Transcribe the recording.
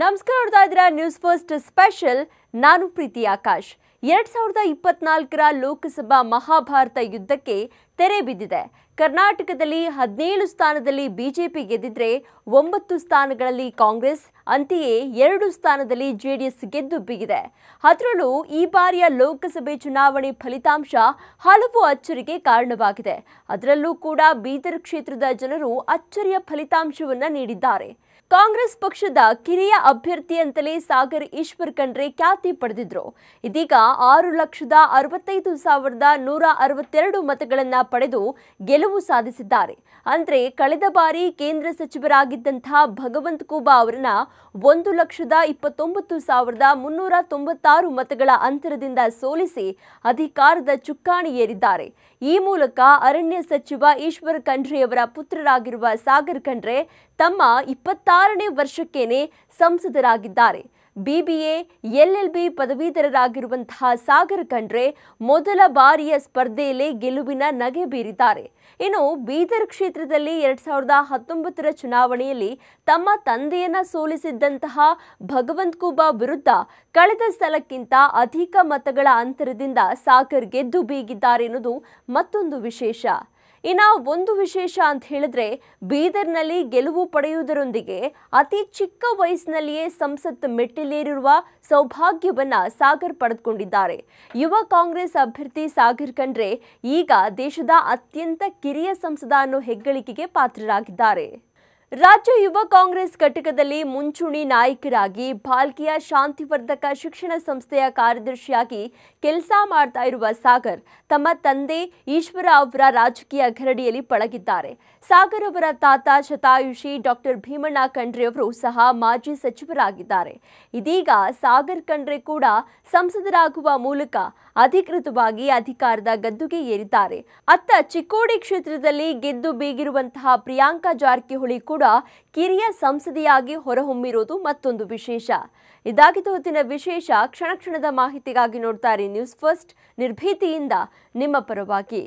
ನಮಸ್ಕಾರ ನೋಡ್ತಾ ಇದ್ರ ನ್ಯೂಸ್ ಫಸ್ಟ್ ಸ್ಪೆಷಲ್ ನಾನು ಪ್ರೀತಿ ಆಕಾಶ್ ಎರಡ್ ಸಾವಿರದ ಇಪ್ಪತ್ನಾಲ್ಕರ ಲೋಕಸಭಾ ಮಹಾಭಾರತ ಯುದ್ಧಕ್ಕೆ ತೆರೆ ಬಿದ್ದಿದೆ ಕರ್ನಾಟಕದಲ್ಲಿ ಹದಿನೇಳು ಸ್ಥಾನದಲ್ಲಿ ಬಿಜೆಪಿ ಗೆದ್ದಿದ್ರೆ ಒಂಬತ್ತು ಸ್ಥಾನಗಳಲ್ಲಿ ಕಾಂಗ್ರೆಸ್ ಅಂತೆಯೇ ಎರಡು ಸ್ಥಾನದಲ್ಲಿ ಜೆಡಿಎಸ್ ಗೆದ್ದು ಬಿಗಿದೆ ಅದರಲ್ಲೂ ಈ ಬಾರಿಯ ಲೋಕಸಭೆ ಚುನಾವಣೆ ಫಲಿತಾಂಶ ಹಲವು ಅಚ್ಚರಿಗೆ ಕಾರಣವಾಗಿದೆ ಅದರಲ್ಲೂ ಕೂಡ ಬೀದರ್ ಕ್ಷೇತ್ರದ ಜನರು ಅಚ್ಚರಿಯ ಫಲಿತಾಂಶವನ್ನು ನೀಡಿದ್ದಾರೆ ಕಾಂಗ್ರೆಸ್ ಪಕ್ಷದ ಕಿರಿಯ ಅಭ್ಯರ್ಥಿ ಅಂತಲೇ ಸಾಗರ್ ಈಶ್ವರ್ ಖಂಡ್ರೆ ಖ್ಯಾತಿ ಪಡೆದಿದ್ರು ಇದೀಗ ಆರು ಲಕ್ಷದ ಅರವತ್ತೈದು ಸಾವಿರದ ನೂರ ಅರವತ್ತೆರಡು ಮತಗಳನ್ನ ಪಡೆದು ಗೆಲುವು ಸಾಧಿಸಿದ್ದಾರೆ ಅಂದ್ರೆ ಕಳೆದ ಬಾರಿ ಕೇಂದ್ರ ಸಚಿವರಾಗಿದ್ದಂತಹ ಭಗವಂತ ಕೂಬಾ ಅವರನ್ನ ಒಂದು ಲಕ್ಷದ ಇಪ್ಪತ್ತೊಂಬತ್ತು ಸಾವಿರದ ಮುನ್ನೂರ ತೊಂಬತ್ತಾರು ಮತಗಳ ಅಂತರದಿಂದ ಸೋಲಿಸಿ ಅಧಿಕಾರದ ಚುಕ್ಕಾಣಿ ಏರಿದ್ದಾರೆ ಈ ಮೂಲಕ ಅರಣ್ಯ ಸಚಿವ ಈಶ್ವರ್ ಖಂಡ್ರೆಯವರ ಪುತ್ರರಾಗಿರುವ ಸಾಗರ್ ಖಂಡ್ರೆ ತಮ್ಮ ಇಪ್ಪತ್ತಾರು ಆರನೇ ವರ್ಷಕ್ಕೇನೆ ಸಂಸದರಾಗಿದ್ದಾರೆ ಬಿಬಿಎ ಬಿ ಪದವೀಧರರಾಗಿರುವಂತಹ ಸಾಗರ್ ಖಂಡ್ರೆ ಮೊದಲ ಬಾರಿಯ ಸ್ಪರ್ಧೆಯಲ್ಲಿ ಗೆಲುವಿನ ನಗೆ ಬೀರಿದ್ದಾರೆ ಇನ್ನು ಬೀದರ್ ಕ್ಷೇತ್ರದಲ್ಲಿ ಎರಡ್ ಸಾವಿರದ ಹತ್ತೊಂಬತ್ತರ ಚುನಾವಣೆಯಲ್ಲಿ ತಮ್ಮ ತಂದೆಯನ್ನ ಸೋಲಿಸಿದ್ದಂತಹ ಭಗವಂತ್ ಕುಬಾ ವಿರುದ್ಧ ಕಳೆದ ಸ್ಥಳಕ್ಕಿಂತ ಅಧಿಕ ಮತಗಳ ಅಂತರದಿಂದ ಸಾಗರ್ ಗೆದ್ದು ಬೀಗಿದ್ದಾರೆ ಎನ್ನುವುದು ಮತ್ತೊಂದು ವಿಶೇಷ ಇನ್ನು ಒಂದು ವಿಶೇಷ ಅಂತ ಹೇಳಿದ್ರೆ ಬೀದರ್ನಲ್ಲಿ ಗೆಲುವು ಪಡೆಯುವುದರೊಂದಿಗೆ ಅತಿ ಚಿಕ್ಕ ವಯಸ್ಸಿನಲ್ಲಿಯೇ ಸಂಸತ್ ಮೆಟ್ಟಿಲೇರಿರುವ ಸೌಭಾಗ್ಯವನ್ನ ಸಾಗರ್ ಪಡೆದುಕೊಂಡಿದ್ದಾರೆ ಯುವ ಕಾಂಗ್ರೆಸ್ ಅಭ್ಯರ್ಥಿ ಸಾಗರ್ ಖಂಡ್ರೆ ಈಗ ದೇಶದ ಅತ್ಯಂತ ಕಿರಿಯ ಸಂಸದ ಅನ್ನೋ ಹೆಗ್ಗಳಿಕೆಗೆ ಪಾತ್ರರಾಗಿದ್ದಾರೆ ರಾಜ್ಯ ಯುವ ಕಾಂಗ್ರೆಸ್ ಘಟಕದಲ್ಲಿ ಮುಂಚೂಣಿ ನಾಯಕರಾಗಿ ಭಾಲ್ಕಿಯ ಶಾಂತಿವರ್ಧಕ ಶಿಕ್ಷಣ ಸಂಸ್ಥೆಯ ಕಾರ್ಯದರ್ಶಿಯಾಗಿ ಕೆಲಸ ಮಾಡ್ತಾ ಇರುವ ಸಾಗರ್ ತಮ್ಮ ತಂದೆ ಈಶ್ವರ ಅವರ ರಾಜಕೀಯ ಘರಡಿಯಲ್ಲಿ ಪಳಗಿದ್ದಾರೆ ಸಾಗರ್ ಅವರ ತಾತ ಶತಾಯುಷಿ ಡಾಕ್ಟರ್ ಭೀಮಣ್ಣ ಖಂಡ್ರೆ ಅವರು ಸಹ ಮಾಜಿ ಸಚಿವರಾಗಿದ್ದಾರೆ ಇದೀಗ ಸಾಗರ್ ಖಂಡ್ರೆ ಕೂಡ ಸಂಸದರಾಗುವ ಮೂಲಕ ಅಧಿಕೃತವಾಗಿ ಅಧಿಕಾರದ ಗದ್ದುಗೆ ಏರಿದ್ದಾರೆ ಅತ್ತ ಚಿಕ್ಕೋಡಿ ಕ್ಷೇತ್ರದಲ್ಲಿ ಗೆದ್ದು ಬೀಗಿರುವಂತಹ ಪ್ರಿಯಾಂಕಾ ಜಾರಕಿಹೊಳಿ ಕೂಡ ಕೂಡ ಕಿರಿಯ ಸಂಸದೆಯಾಗಿ ಹೊರಹೊಮ್ಮಿರುವುದು ಮತ್ತೊಂದು ವಿಶೇಷ ಇದಾಗಿದ್ದು ಹೊತ್ತಿನ ವಿಶೇಷ ಕ್ಷಣ ಕ್ಷಣದ ಮಾಹಿತಿಗಾಗಿ ನೋಡ್ತಾರೆ ನ್ಯೂಸ್ ಫಸ್ಟ್ ನಿರ್ಭೀತಿಯಿಂದ ನಿಮ್ಮ ಪರವಾಗಿ